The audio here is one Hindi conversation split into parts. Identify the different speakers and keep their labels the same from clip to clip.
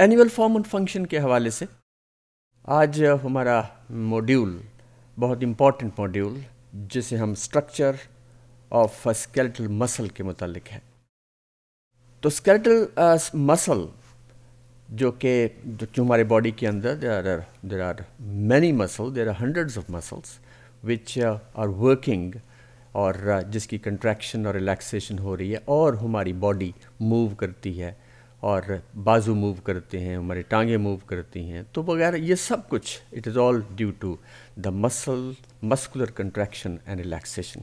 Speaker 1: एनिमल फॉर्म एंड फंक्शन के हवाले से आज हमारा मॉड्यूल बहुत इम्पॉर्टेंट मॉड्यूल जिसे हम स्ट्रक्चर ऑफ स्केलेटल मसल के मुतालिक है तो स्केलेटल मसल uh, जो कि जो हमारे बॉडी के अंदर there are there are many muscle there are hundreds of muscles which are working और uh, जिसकी कंट्रैक्शन और रिलैक्सेशन हो रही है और हमारी बॉडी मूव करती है और बाजू मूव करते हैं हमारे टांगे मूव करती हैं तो वगैरह ये सब कुछ it is all due to the muscle muscular contraction and relaxation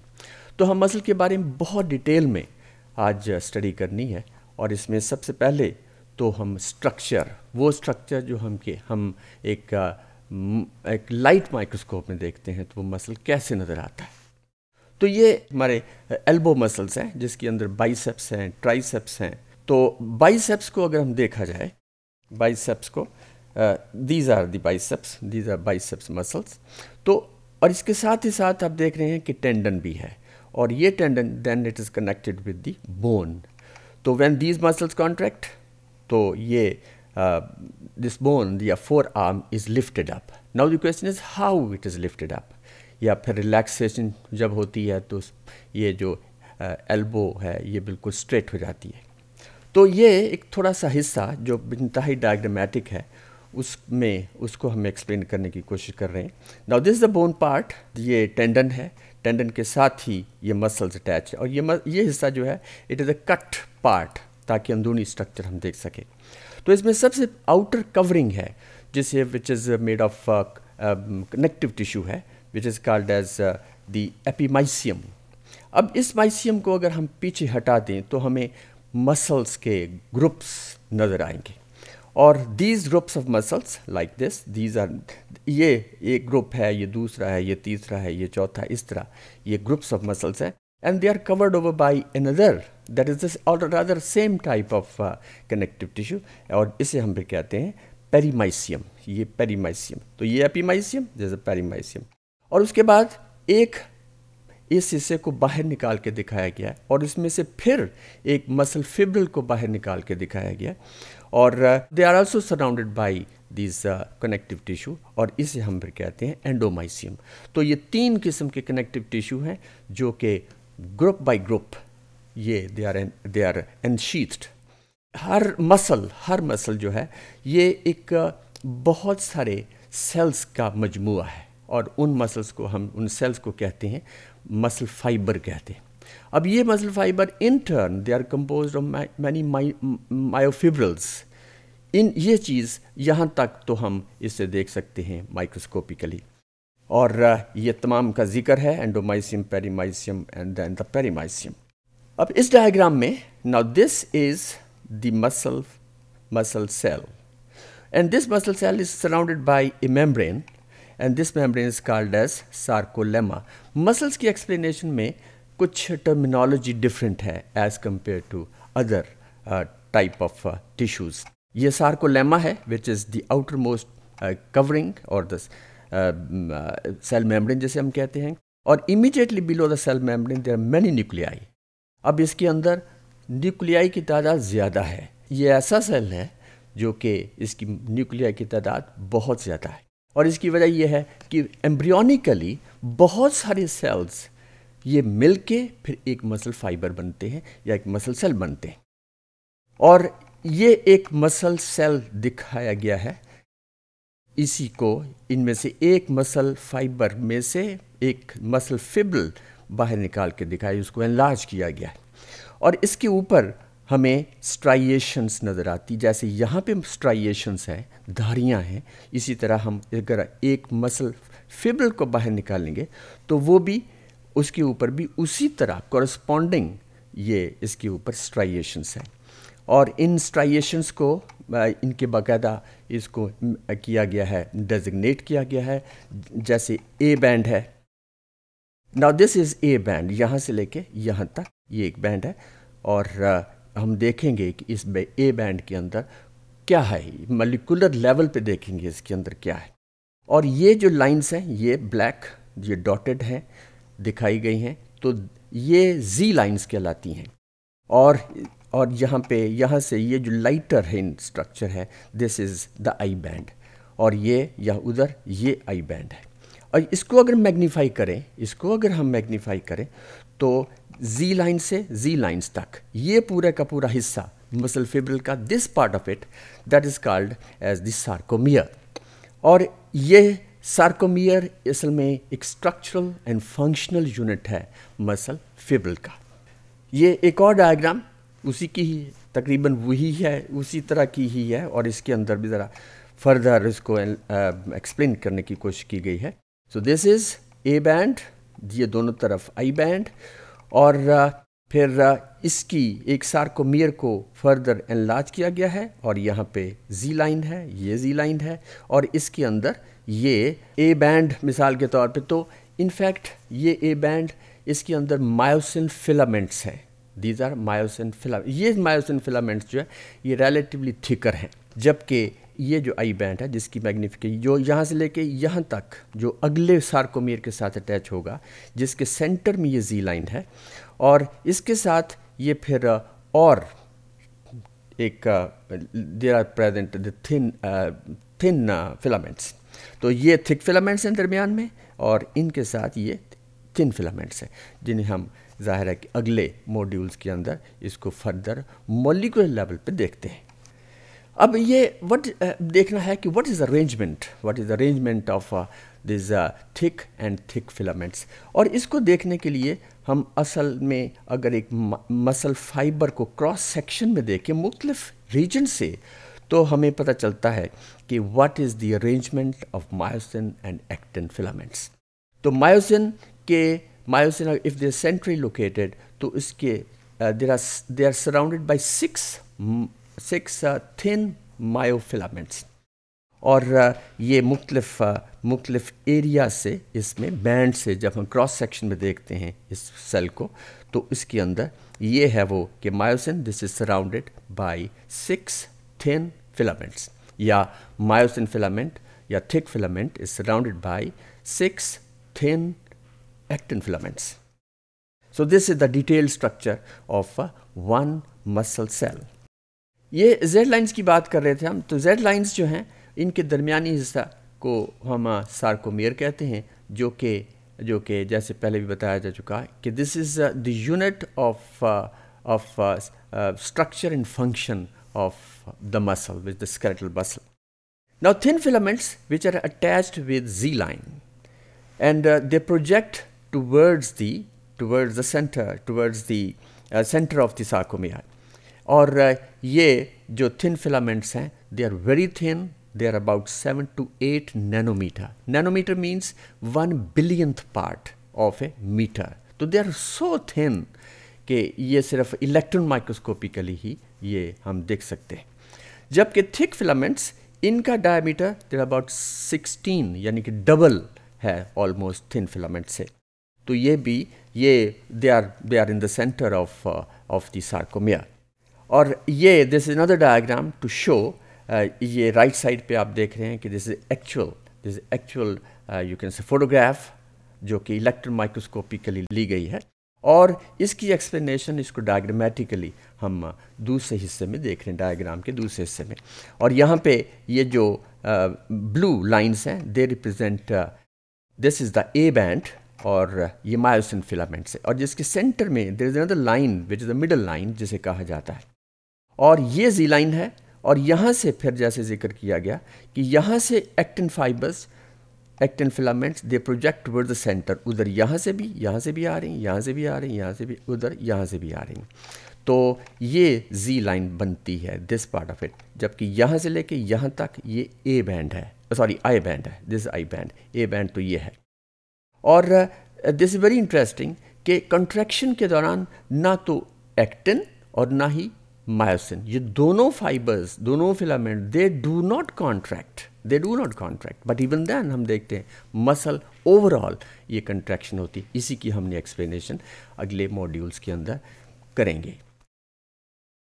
Speaker 1: तो हम मसल के बारे में बहुत डिटेल में आज स्टडी करनी है और इसमें सबसे पहले तो हम स्ट्रक्चर वो स्ट्रक्चर जो हम के हम एक एक लाइट माइक्रोस्कोप में देखते हैं तो वो मसल कैसे नज़र आता है तो ये हमारे एल्बो मसल्स हैं जिसके अंदर बाइसेप्स हैं ट्राइसेप्स हैं तो बाइसेप्स को अगर हम देखा जाए बाइसेप्स को these are the biceps these are biceps muscles तो और इसके साथ ही साथ आप देख रहे हैं कि टेंडन भी है और ये tendon then it is connected with the bone तो व्हेन दीज मसल्स कॉन्ट्रैक्ट तो ये दिस बोन या forearm is lifted up now the question is how it is lifted up या फिर रिलैक्सेशन जब होती है तो ये जो एल्बो uh, है ये बिल्कुल स्ट्रेट हो जाती है तो ये एक थोड़ा सा हिस्सा जो इंतहाई डायग्रामेटिक है उसमें उसको हम एक्सप्लेन करने की कोशिश कर रहे हैं now this the bone part ये टेंडन है टेंडन के साथ ही ये मसल्स अटैच है और ये ये हिस्सा जो है it is a cut part ताकि अंदरूनी स्ट्रक्चर हम देख सकें तो इसमें सबसे आउटर कवरिंग है जिसे which is made of connective tissue है which is called as the epimysium अब इस माइसियम को अगर हम पीछे हटा दें तो हमें मसल्स के ग्रुप्स नज़र आएंगे और these groups of muscles like this these are ये एक ग्रुप है ये दूसरा है ये तीसरा है ये चौथा इस तरह ये ग्रुप्स ऑफ मसल्स है and they are covered over by another that is this और other same type of connective tissue और इसे हम भी कहते हैं पेरीमाइसियम ये पेरीमाइसियम तो ये एपीमाइसियम जैसे पेरीमाइसियम और उसके बाद एक इस हिस्से को बाहर निकाल के दिखाया गया है और इसमें से फिर एक मसल फिब्रल को बाहर निकाल के दिखाया गया और they are also surrounded by these connective tissue और इसे हम फिर कहते हैं एंडोमाइसियम तो ये तीन किस्म के कनेक्टिव टिश्यू हैं जो कि ग्रुप बाई ग्रुप ये they are they are ensheath हर मसल हर मसल जो है ये एक uh, बहुत सारे सेल्स का मजमू है और उन मसल्स को हम उन सेल्स को कहते हैं मसल फाइबर कहते हैं अब ये muscle fibre in turn they are compose of many myofibrils in ये चीज़ यहाँ तक तो हम इसे देख सकते हैं माइक्रोस्कोपिकली और uh, ये तमाम का जिक्र है endomysium perimysium and the perimysium अब इस डायग्राम में now this is the muscle muscle cell and this muscle cell is surrounded by a membrane and this membrane is called as sarcolemma muscles की एक्सप्लेनेशन में कुछ टर्मिनोलॉजी डिफरेंट है as compare to other type of tissues ये सार्कोलेमा है which is the outermost covering और द सेल मेम्ब्रेन जैसे हम कहते हैं और immediately below the cell membrane there many nuclei अब इसके अंदर न्यूक्लियाई की तादाद ज़्यादा है ये ऐसा सेल है जो कि इसकी न्यूक्लियाई की तादाद बहुत ज़्यादा है और इसकी वजह यह है कि एम्ब्रियोनिकली बहुत सारे सेल्स ये मिलके फिर एक मसल फाइबर बनते हैं या एक मसल सेल बनते हैं और ये एक मसल सेल दिखाया गया है इसी को इनमें से एक मसल फाइबर में से एक मसल फिबल बाहर निकाल के दिखाई उसको एनलार्ज किया गया है और इसके ऊपर हमें स्ट्राइएशंस नज़र आती जैसे यहाँ पे स्ट्राइएशंस हैं धारियाँ हैं इसी तरह हम अगर एक मसल फिबल को बाहर निकालेंगे तो वो भी उसके ऊपर भी उसी तरह कॉरस्पॉन्डिंग ये इसके ऊपर स्ट्राइएशंस हैं और इन स्ट्राइएशंस को इनके बाकायदा इसको किया गया है डेजिग्नेट किया गया है जैसे ए बैंड है now this is A band यहाँ से लेके यहाँ तक ये एक बैंड है और हम देखेंगे कि इस ए बैंड के अंदर क्या है मलिकुलर लेवल पे देखेंगे इसके अंदर क्या है और ये जो लाइंस हैं ये ब्लैक ये डॉटेड हैं दिखाई गई हैं तो ये जी लाइंस कहलाती हैं और और यहाँ पे यहाँ से ये जो लाइटर है स्ट्रक्चर है this is the I band और ये यह उधर ये आई बैंड है और इसको अगर मैग्नीफाई करें इसको अगर हम मैग्नीफाई करें तो जी लाइन से जी लाइन्स तक ये पूरे का पूरा हिस्सा मसल फिब्रिल का this part of it that is called as this sarcomere और ये सार्कोमियर असल में एक स्ट्रक्चरल एंड फंक्शनल यूनिट है मसल फिब्रिल का ये एक और डायग्राम उसी की ही तकरीबन वही है उसी तरह की ही है और इसके अंदर भी ज़रा फर्दर इसको एक्सप्लेन uh, करने की कोशिश की गई है so this is A band ये दोनों तरफ आई बैंड और फिर इसकी एक सार्कोमियर को फर्दर एनलाज किया गया है और यहाँ पे जी लाइन है ये जी लाइन है और इसके अंदर ये ए बैंड मिसाल के तौर पे तो इनफैक्ट ये ए बैंड इसके अंदर मायोसिन फिलामेंट्स हैं दीज आर मायोसिन फिला ये मायोसिन फिलामेंट्स जो है ये रिलेटिवली थिकर हैं जबकि ये जो आई बैंड है जिसकी मैग्निफिकेशन जो यहाँ से लेके यहाँ तक जो अगले सार्कोमियर के साथ अटैच होगा जिसके सेंटर में ये जी लाइन है और इसके साथ ये फिर और एक there are present the thin thin filaments तो ये थिक फिलामेंट्स हैं दरमियान में और इनके साथ ये थिन फिलामेंट्स हैं जिन्हें हम ज़ाहिर है कि अगले मॉड्यूल्स के अंदर इसको फर्दर मोलिकुलर लेवल पे देखते हैं अब ये वट uh, देखना है कि what is arrangement what is arrangement of these thick and thick filaments और इसको देखने के लिए हम असल में अगर एक मसल फाइबर को क्रॉस सेक्शन में देखें मुख्तलिफ रीजन से तो हमें पता चलता है कि what is the arrangement of myosin and actin filaments तो मायोसिन के myosin if they centrally located तो इसके there are they are surrounded by six six thin myofilaments और uh, ये मुख्तलिफ uh, मुख्तलिफ एरिया से इसमें बैंड से जब हम क्रॉस सेक्शन में देखते हैं इस सेल को तो इसके अंदर ये है वो कि myosin this is surrounded by six thin filaments या मायोसिन फिलामेंट या thick filament is surrounded by six thin actin filaments so this is the detail structure of one muscle cell ये जेड लाइन्स की बात कर रहे थे हम तो जेड लाइन्स जो हैं इनके दरमियानी हिस्सा को हम सार्कोमियर कहते हैं जो कि जो कि जैसे पहले भी बताया जा चुका है कि this is the unit of of structure and function of the muscle with the skeletal muscle now thin filaments which are attach with G line and they project towards the towards centre towards the of the sarcomere और ये जो थिन फिलामेंट्स हैं they are very thin they are about seven to eight nanometre nanometre means one billionth part of a metre तो दे आर सो थिन कि ये सिर्फ इलेक्ट्रॉन माइक्रोस्कोपिकली ही ये हम देख सकते हैं जबकि थिक फिलामेंट्स इनका डायमीटर देर अबाउट सिक्सटीन यानी कि डबल है ऑलमोस्ट थिन फिलामेंट से तो ये भी ये they are they are in the centre of of the और ये this is another diagram to show ये राइट साइड पे आप देख रहे हैं कि this is actual this actual you can say photograph जो कि इलेक्ट्रॉन माइक्रोस्कोपिकली ली गई है और इसकी एक्सप्लेनेशन इसको डायग्रामेटिकली हम uh, दूसरे हिस्से में देख रहे हैं डायग्राम के दूसरे हिस्से में और यहाँ पे ये जो ब्लू uh, लाइंस हैं they represent this is the A band और uh, ये मायोसिन फिलामेंट्स है और जिसके सेंटर में there is another line which is the middle line जिसे कहा जाता है और ये जी लाइन है और यहाँ से फिर जैसे जिक्र किया गया कि यहाँ से actin fibres actin filaments they project toward the centre उधर यहाँ से भी यहाँ से भी आ रही यहाँ से भी आ रही यहाँ से भी उधर यहाँ से भी आ रही तो ये जी लाइन बनती है दिस पार्ट ऑफ इट जबकि यहाँ से लेके यहाँ तक ये ए बैंड है सॉरी आई बैंड है this I band A band तो ये है और दिस इज़ वेरी इंटरेस्टिंग कि कंट्रैक्शन के दौरान ना तो एक्टिन और ना ही मायोसिन ये दोनों फाइबर्स दोनों filament they do not contract they do not contract but even then हम देखते हैं मसल ओवरऑल ये कंट्रैक्शन होती इसी की हमने एक्सप्लेनेशन अगले मॉड्यूल्स के अंदर करेंगे